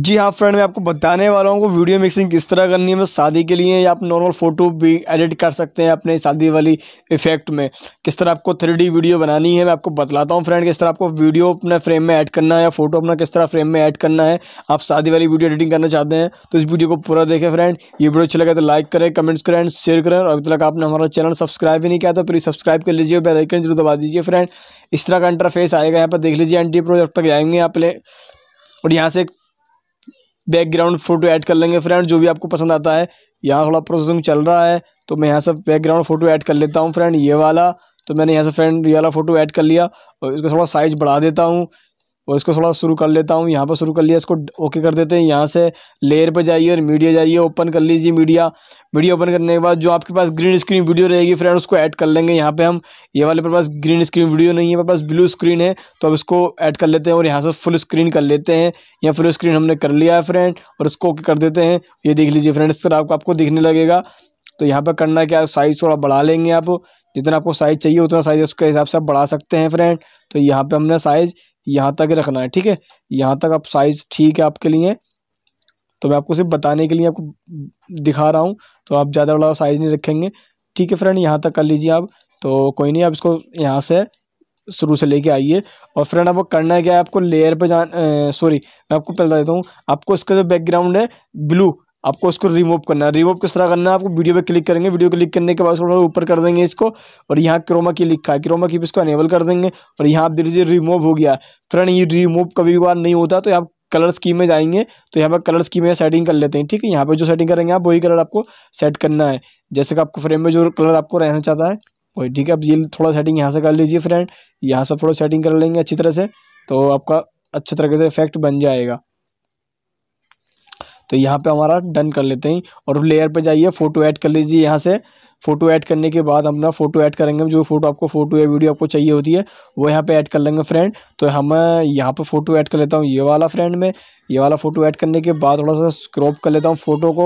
जी हाँ फ्रेंड मैं आपको बताने वाला हूँ वीडियो मिक्सिंग किस तरह करनी है मतलब शादी के लिए या आप नॉर्मल फ़ोटो भी एडिट कर सकते हैं अपने शादी वाली इफेक्ट में किस तरह आपको थ्री वीडियो बनानी है मैं आपको बतलाता हूँ फ्रेंड किस तरह आपको वीडियो अपने फ्रेम में ऐड करना है या फोटो अपना किस तरह फ्रेम में ऐड करना है आप शादी वाली वीडियो एडिटिंग करना चाहते हैं तो इस वीडियो को पूरा देखें फ्रेंड ये वीडियो अच्छा लगा तो लाइक करें कमेंट्स करें शेयर करें और अभी तक आपने हमारा चैनल सब्सक्राइब भी नहीं किया तो प्लीज़ सब्सक्राइब कर लीजिए बेलाइकन जरूर दबा दीजिए फ्रेंड इस तरह का इंटरफेस आएगा यहाँ पर देख लीजिए एंटी प्रोजेक्ट तक जाएंगे आप ले और यहाँ से बैकग्राउंड फ़ोटो ऐड कर लेंगे फ्रेंड जो भी आपको पसंद आता है यहाँ थोड़ा प्रोसेसिंग चल रहा है तो मैं यहाँ से बैकग्राउंड फ़ोटो ऐड कर लेता हूँ फ्रेंड ये वाला तो मैंने यहाँ से फ्रेंड ये वाला फ़ोटो ऐड कर लिया और इसका थोड़ा साइज़ बढ़ा देता हूँ और इसको थोड़ा शुरू कर लेता हूँ यहाँ पर शुरू कर लिया इसको ओके कर देते हैं यहाँ से लेयर पर जाइए और मीडिया जाइए ओपन कर लीजिए मीडिया मीडिया ओपन करने के बाद जो आपके पास ग्रीन स्क्रीन वीडियो रहेगी फ्रेंड उसको ऐड कर लेंगे यहाँ पे हम ये वाले पर पास ग्रीन स्क्रीन वीडियो नहीं है मेरे पास ब्लू स्क्रीन है तो अब इसको ऐड कर लेते हैं और यहाँ से फुल स्क्रीन कर लेते हैं यहाँ फुल स्क्रीन हमने कर लिया है फ्रेंड और इसको ओके कर देते हैं ये देख लीजिए फ्रेंड इस तरह आपको आपको दिखने लगेगा तो यहाँ पर करना क्या साइज़ थोड़ा बढ़ा लेंगे आप जितना आपको साइज़ चाहिए उतना साइज़ उसके हिसाब से आप बढ़ा सकते हैं फ्रेंड तो यहाँ पर हमने साइज़ यहाँ तक रखना है ठीक है यहाँ तक आप साइज़ ठीक है आपके लिए तो मैं आपको सिर्फ बताने के लिए आपको दिखा रहा हूँ तो आप ज़्यादा बड़ा साइज़ नहीं रखेंगे ठीक है फ्रेंड यहाँ तक कर लीजिए आप तो कोई नहीं आप इसको यहाँ से शुरू से लेके आइए और फ्रेंड आपको करना है क्या है आपको लेयर पे जान सॉरी मैं आपको पहले देता हूँ आपको इसका जो बैकग्राउंड है ब्लू आपको उसको रिमूव करना है रिमूव किस तरह करना है आपको वीडियो पे क्लिक करेंगे वीडियो क्लिक करने के बाद थोड़ा ऊपर कर देंगे इसको और यहाँ क्रोमा की लिखा है क्रोमा की इसको अनेबल कर देंगे और यहाँ आप देखिए रिमूव हो गया फ्रेंड ये रिमूव कभी बार नहीं होता तो आप कलर स्कीम में जाएंगे तो यहाँ पर कलर स्कीम में सेटिंग कर लेते हैं ठीक है यहाँ पर जो सेटिंग करेंगे आप वही कलर आपको सेट करना है जैसे कि आपको फ्रेम में जो कलर आपको रहना चाहता है वही ठीक है अब ये थोड़ा सेटिंग यहाँ से कर लीजिए फ्रेंड यहाँ से थोड़ा सेटिंग कर लेंगे अच्छी तरह से तो आपका अच्छे तरीके से इफेक्ट बन जाएगा तो यहाँ पे हमारा डन कर लेते हैं और लेयर पे जाइए फ़ोटो ऐड कर लीजिए यहाँ से फ़ोटो ऐड करने के बाद हम ना फ़ोटो ऐड करेंगे जो फोटो आपको फ़ोटो या वीडियो आपको चाहिए होती है वो यहाँ पे ऐड कर लेंगे फ्रेंड तो हम यहाँ पे फ़ोटो ऐड कर लेता हूँ ये वाला फ्रेंड में ये वाला फ़ोटो ऐड करने के बाद थोड़ा सा स्क्रॉप कर लेता हूँ फ़ोटो को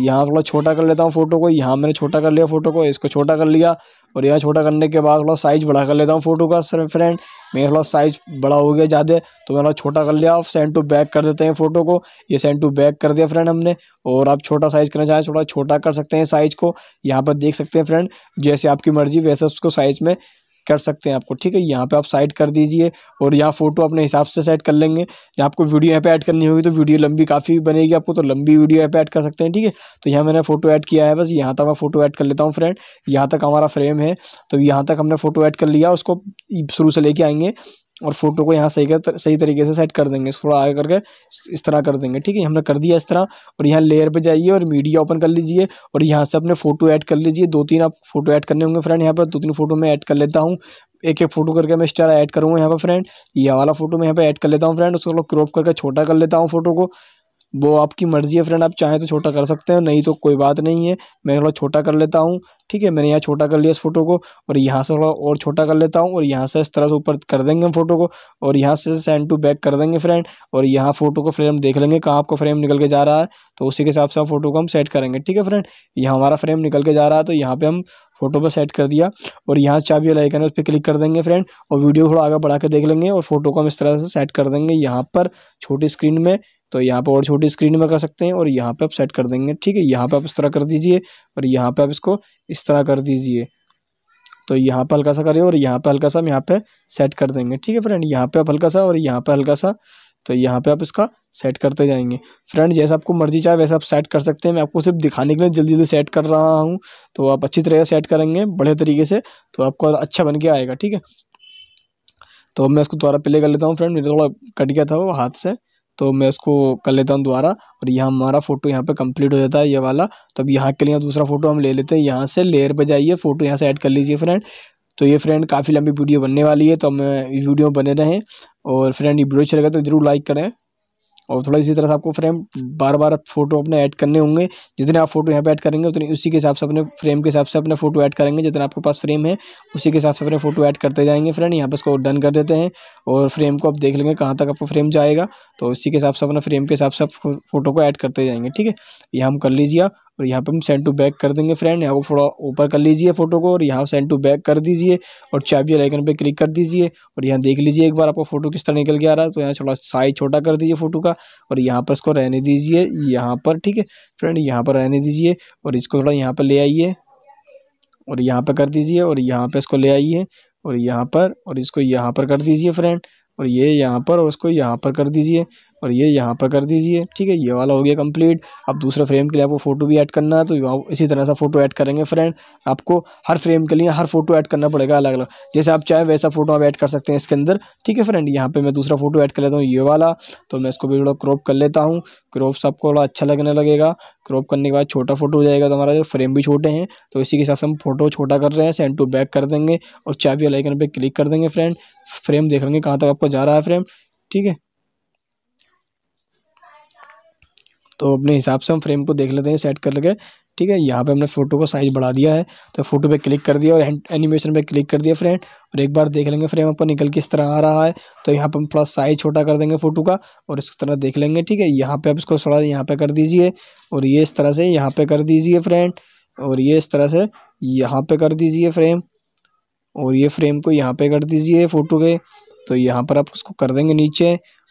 यहाँ थोड़ा छोटा कर लेता हूँ फ़ोटो को यहाँ मैंने छोटा कर लिया फ़ोटो को इसको छोटा कर लिया और यहाँ छोटा करने के बाद थोड़ा साइज़ बड़ा कर लेता हूँ फ़ोटो का सर फ्रेंड मेरा थोड़ा साइज़ बड़ा हो गया ज़्यादा तो मैंने छोटा कर लिया सेंड टू बैक कर देते हैं फ़ोटो को ये सेंड टू बैक कर दिया फ्रेंड हमने और आप छोटा साइज़ करना चाहें थोड़ा छोटा कर सकते हैं साइज़ को यहाँ पर देख सकते हैं फ्रेंड जैसे आपकी मर्ज़ी वैसे उसको साइज़ में कर सकते हैं आपको ठीक है यहाँ पे आप साइड कर दीजिए और यहाँ फोटो अपने हिसाब से सेट कर लेंगे या आपको वीडियो यहाँ पे ऐड करनी होगी तो वीडियो लंबी काफ़ी बनेगी आपको तो लंबी वीडियो यहाँ पे ऐड कर सकते हैं ठीक है तो यहाँ मैंने फोटो ऐड किया है बस यहाँ तक मैं फोटो ऐड कर लेता हूँ फ्रेंड यहाँ तक हमारा फ्रेम है तो यहाँ तक हमने फोटो ऐड कर लिया उसको शुरू से लेके आएंगे और फोटो को यहाँ सही कर सही तरीके से सेट कर देंगे थोड़ा आगे करके इस तरह कर देंगे ठीक है हमने कर दिया इस तरह और यहाँ लेयर पे जाइए और मीडिया ओपन कर लीजिए और यहाँ से अपने फोटो ऐड कर लीजिए दो तीन आप फोटो ऐड करने होंगे फ्रेंड यहाँ पर दो तीन फोटो मैं ऐड कर लेता हूँ एक एक फोटो करके मैं स्टार ऐड करूँगा यहाँ पर फ्रेंड ये वाला फोटो मैं यहाँ पर ऐड कर लेता हूँ फ्रेंड उसको क्रॉप करके छोटा कर लेता हूँ फोटो को वो आपकी मर्ज़ी है फ्रेंड आप चाहें तो छोटा कर सकते हैं नहीं तो कोई बात नहीं है मैं थोड़ा छोटा कर लेता हूँ ठीक है मैंने यहाँ छोटा कर लिया इस फोटो को और यहाँ से थोड़ा और छोटा कर लेता हूँ और यहाँ से इस तरह से ऊपर कर देंगे हम फोटो को और यहाँ से सेंड टू बैक कर देंगे फ्रेंड और यहाँ फोटो को फ्रेम देख लेंगे कहाँ आपका फ्रेम निकल के जा रहा है तो उसी के हिसाब से फोटो को हम सेट करेंगे ठीक है फ्रेंड यहाँ हमारा फ्रेम निकल के जा रहा है तो यहाँ पर हम फोटो पर सेट कर दिया और यहाँ चाबी वाला आइकन है उस पर क्लिक कर देंगे फ्रेंड और वीडियो थोड़ा आगे बढ़ा के देख लेंगे और फोटो को हम इस तरह से सेट कर देंगे यहाँ पर छोटी स्क्रीन में तो यहाँ पे और छोटी स्क्रीन में कर सकते हैं और यहाँ पे आप सेट कर देंगे ठीक है यहाँ पे आप इस तरह कर दीजिए और यहाँ पे आप इसको इस तरह कर दीजिए तो यहाँ पे हल्का सा करें और यहाँ पे हल्का सा हम यहाँ पे सेट कर देंगे ठीक है फ्रेंड यहाँ पे आप हल्का सा और यहाँ पे हल्का सा तो यहाँ पे आप इसका सेट करते जाएंगे फ्रेंड जैसा आपको मर्जी चाहे वैसे आप सेट कर सकते हैं मैं आपको सिर्फ दिखाने के लिए जल्दी जल्दी सेट कर रहा हूँ तो आप अच्छी तरह से सेट करेंगे बड़े तरीके से तो आपको अच्छा बन के आएगा ठीक है तो मैं इसको दोबारा प्ले कर लेता हूँ फ्रेंड मेरा थोड़ा कट गया था वो हाथ से तो मैं उसको कर लेता हूँ दोबारा और यहाँ हमारा फ़ोटो यहाँ पे कंप्लीट हो जाता है ये वाला तो अब यहाँ के लिए दूसरा फ़ोटो हम ले लेते हैं यहाँ से लेयर पर जाइए फ़ोटो यहाँ से ऐड कर लीजिए फ्रेंड तो ये फ्रेंड काफ़ी लंबी वीडियो बनने वाली है तो हमें वीडियो बने रहें और फ्रेंड ये वीडियो अच्छा लगा तो ज़रूर लाइक करें और थोड़ा इसी तरह से आपको फ्रेम बार बार फोटो अपने ऐड करने होंगे जितने आप फोटो यहाँ पे ऐड करेंगे उतने उसी के हिसाब से अपने फ्रेम के हिसाब से अपने फोटो ऐड करेंगे जितना आपके पास फ्रेम है उसी के हिसाब से अपने फोटो ऐड करते जाएंगे फ्रेंड यहाँ पर इसको डन कर देते हैं और फ्रेम को आप देख लेंगे कहाँ तक आपको फ्रेम जाएगा तो उसी के हिसाब से अपने फ्रेम के हिसाब से फोटो को ऐड करते जाएंगे ठीक है यह हम कर लीजिए और यहाँ पे हम सेंड टू बैक कर देंगे फ्रेंड यहाँ को थोड़ा ऊपर कर लीजिए फोटो को और यहाँ सेंड टू बैक कर दीजिए और चाबी आइकन पे क्लिक कर दीजिए और यहाँ देख लीजिए एक बार आपका फोटो किस तरह निकल के आ रहा है तो यहाँ थोड़ा साइज छोटा कर दीजिए फोटो का और यहाँ पर इसको रहने दीजिए यहाँ पर ठीक है फ्रेंड यहाँ पर रहने दीजिए और इसको थोड़ा यहाँ पर ले आइए और यहाँ पर कर दीजिए और यहाँ पर इसको ले आइए और यहाँ पर और इसको यहाँ पर कर दीजिए फ्रेंड और ये यहाँ पर और उसको यहाँ पर कर दीजिए और ये यहाँ पर कर दीजिए ठीक है ये वाला हो गया कंप्लीट अब दूसरे फ्रेम के लिए आपको फ़ोटो भी ऐड करना है तो इसी तरह से फ़ोटो ऐड करेंगे फ्रेंड आपको हर फ्रेम के लिए हर फोटो ऐड करना पड़ेगा अलग अलग जैसे आप चाहे वैसा फ़ोटो आप ऐड कर सकते हैं इसके अंदर ठीक है फ्रेंड यहाँ पर मैं दूसरा फ़ोटो ऐड कर लेता हूँ ये वाला तो मैं इसको भी थोड़ा क्रॉप कर लेता हूँ क्रॉप सबको थोड़ा अच्छा लगने लगेगा क्रॉप करने के बाद छोटा फोटो हो जाएगा तो हमारा जो फ्रेम भी छोटे हैं तो इसी के हिसाब से हम फोटो छोटा कर रहे हैं सेंड टू बैक कर देंगे और चाबी लाइकन पर क्लिक कर देंगे फ्रेंड फ्रेम देख लेंगे कहाँ तक आपका जा रहा है फ्रेम ठीक है तो अपने हिसाब से हम फ्रेम को देख लेते हैं सेट कर लेके ठीक है यहाँ पे हमने फ़ोटो का साइज़ बढ़ा दिया है तो फोटो पे क्लिक कर दिया और एनिमेशन पे क्लिक कर दिया फ्रेंड और एक बार देख लेंगे फ्रेम ऊपर निकल के इस तरह आ रहा है तो यहाँ पे हम थोड़ा साइज़ छोटा कर देंगे फ़ोटो का और इस तरह देख लेंगे ठीक है यहाँ पे आप इसको थोड़ा यहाँ पे कर दीजिए और ये इस तरह से यहाँ पे कर दीजिए फ्रेंड और ये इस तरह से यहाँ पे कर दीजिए फ्रेम और ये फ्रेम को यहाँ पे कर दीजिए फ़ोटो के तो यहाँ पर आप उसको कर देंगे नीचे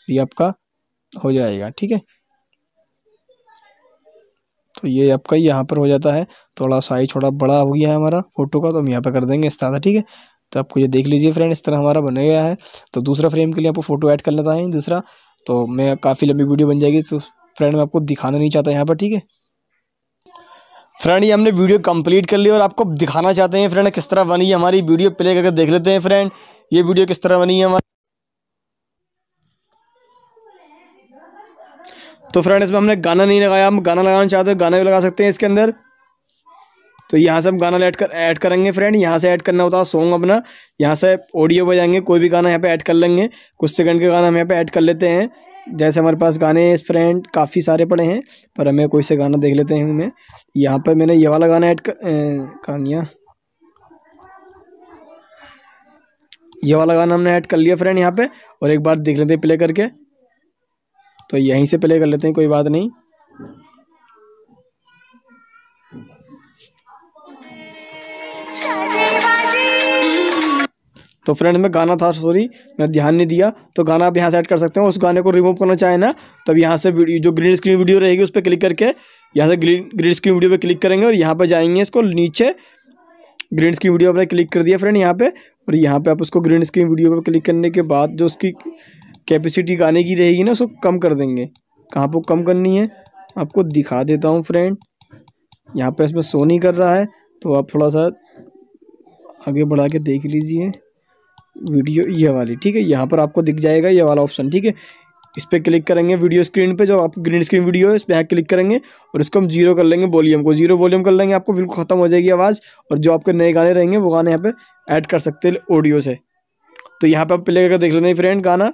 ये आपका हो जाएगा ठीक है तो ये आपका यहाँ पर हो जाता है थोड़ा साइज थोड़ा बड़ा हो गया है हमारा फोटो का तो हम यहाँ पर कर देंगे इस तरह ठीक है तो आपको ये देख लीजिए फ्रेंड इस तरह हमारा बन गया है तो दूसरा फ्रेम के लिए आपको फ़ोटो ऐड कर लेता है दूसरा तो मैं काफ़ी लंबी वीडियो बन जाएगी तो फ्रेंड मैं आपको दिखाना नहीं चाहता यहाँ पर ठीक है फ्रेंड ये हमने वीडियो कंप्लीट कर ली और आपको दिखाना चाहते हैं फ्रेंड किस तरह बनी है हमारी वीडियो प्ले करके देख लेते हैं फ्रेंड ये वीडियो किस तरह बनी है हमारी तो फ्रेंड इसमें हमने गाना नहीं लगाया हम गाना लगाना चाहते हैं गाना भी लगा सकते हैं इसके अंदर तो यहाँ से हम गाना ऐड कर ऐड करेंगे फ्रेंड यहाँ से ऐड करना होता है सॉन्ग अपना यहाँ से ऑडियो बजाएंगे कोई भी गाना यहाँ पे ऐड कर लेंगे कुछ सेकंड के गाना हम यहाँ पे ऐड कर लेते हैं जैसे हमारे पास गाने फ्रेंड काफ़ी सारे पड़े हैं पर हमें कोई से गाना देख लेते हैं हमें यहाँ पर मैंने ये वाला गाना ऐड कर कहानियाँ ये वाला गाना हमने ऐड कर लिया फ्रेंड यहाँ पर और एक बार देख लेते प्ले करके तो यहीं से प्ले कर लेते हैं कोई बात नहीं तो फ्रेंड में गाना था सॉरी मैं ध्यान नहीं दिया तो गाना आप यहाँ सेट कर सकते हैं उस गाने को रिमूव करना चाहें ना तो अब यहाँ से जो ग्रीन स्क्रीन वीडियो रहेगी उस पर क्लिक करके यहाँ से ग्रीन ग्रीन स्क्रीन वीडियो पे क्लिक करेंगे और यहाँ पे जाएंगे इसको नीचे ग्रीन स्क्रीन वीडियो आपने क्लिक कर दिया फ्रेंड यहाँ पे और यहाँ पे आप उसको ग्रीन स्क्रीन वीडियो पर क्लिक करने के बाद जो उसकी कैपेसिटी गाने की रहेगी ना उसको कम कर देंगे कहाँ पर कम करनी है आपको दिखा देता हूँ फ्रेंड यहाँ पे इसमें शो नहीं कर रहा है तो आप थोड़ा सा आगे बढ़ा के देख लीजिए वीडियो ये वाली ठीक है यहाँ पर आपको दिख जाएगा ये वाला ऑप्शन ठीक है इस पर क्लिक करेंगे वीडियो स्क्रीन पे जो आप ग्रीन स्क्रीन वीडियो है इस पर यहाँ क्लिक करेंगे और इसको हम जीरो कर लेंगे वॉल्यूम को जीरो वॉल्यूम कर लेंगे आपको बिल्कुल ख़त्म हो जाएगी आवाज़ और जो आपके नए गाने रहेंगे वो गाने यहाँ पर ऐड कर सकते हैं ऑडियो से तो यहाँ पर आप प्ले करके देख लेते हैं फ्रेंड गाना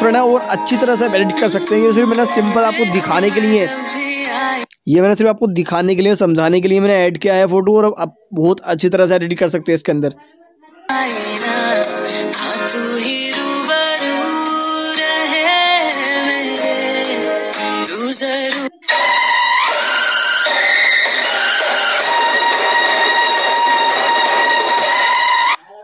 डिफरेंट है और अच्छी तरह से एडिट कर सकते हैं ये सिर्फ मैंने सिंपल आपको दिखाने के लिए ये मैंने सिर्फ आपको दिखाने के लिए समझाने के लिए मैंने ऐड किया है फ़ोटो और आप बहुत अच्छी तरह से एडिट कर सकते हैं इसके अंदर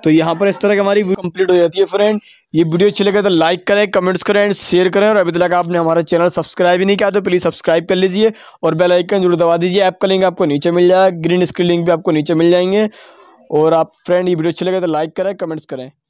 तो यहाँ पर इस तरह की हमारी कंप्लीट हो जाती है फ्रेंड ये वीडियो अच्छी लगे तो लाइक करें कमेंट्स करें शेयर करें और अभी तक आपने हमारा चैनल सब्सक्राइब ही नहीं किया तो प्लीज़ सब्सक्राइब कर लीजिए और बेल आइकन जरूर दबा दीजिए ऐप का लिंक आपको नीचे मिल जाएगा ग्रीन स्क्रीन लिंक भी आपको नीचे मिल जाएंगे और आप फ्रेंड ये वीडियो अच्छी लगे तो लाइक करें कमेंट्स करें